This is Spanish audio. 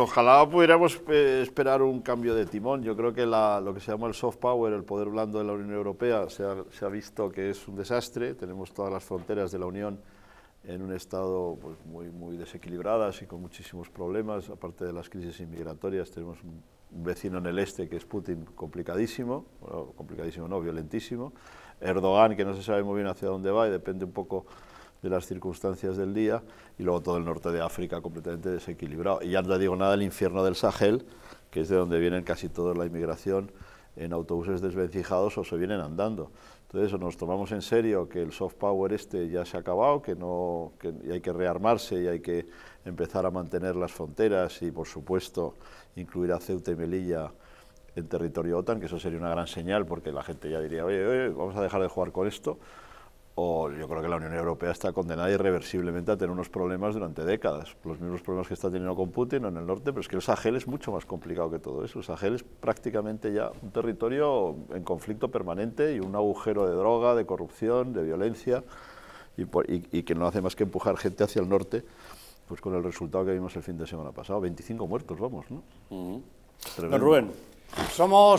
Ojalá pudiéramos eh, esperar un cambio de timón. Yo creo que lo que se llama el soft power, el poder blando de la Unión Europea, se ha, visto que es un desastre. Tenemos todas las fronteras de la Unión en un estado pues, muy, muy desequilibradas y con muchísimos problemas. Aparte de las crisis inmigratorias, tenemos un, vecino en el este que es Putin complicadísimo, complicadísimo no, violentísimo. Erdogan, que no se sabe muy bien hacia dónde va y depende un poco de las circunstancias del día, y luego todo el norte de África completamente desequilibrado. Y ya no digo nada el infierno del Sahel, que es de donde vienen casi toda la inmigración en autobuses desvencijados o se vienen andando. Entonces, nos tomamos en serio que el soft power este ya se ha acabado, que, no, y hay que rearmarse y hay que empezar a mantener las fronteras y, por supuesto, incluir a Ceuta y Melilla en territorio OTAN, que eso sería una gran señal porque la gente ya diría, oye, oye vamos a dejar de jugar con esto o yo creo que la Unión Europea está condenada irreversiblemente a tener unos problemas durante décadas, los mismos problemas que está teniendo con Putin en el norte, pero es que el Sahel es mucho más complicado que todo eso. El Sahel es prácticamente ya un territorio en conflicto permanente y un agujero de droga, de corrupción, de violencia, y, que no hace más que empujar gente hacia el norte, pues con el resultado que vimos el fin de semana pasado, 25 muertos, vamos, ¿no? Rubén, somos...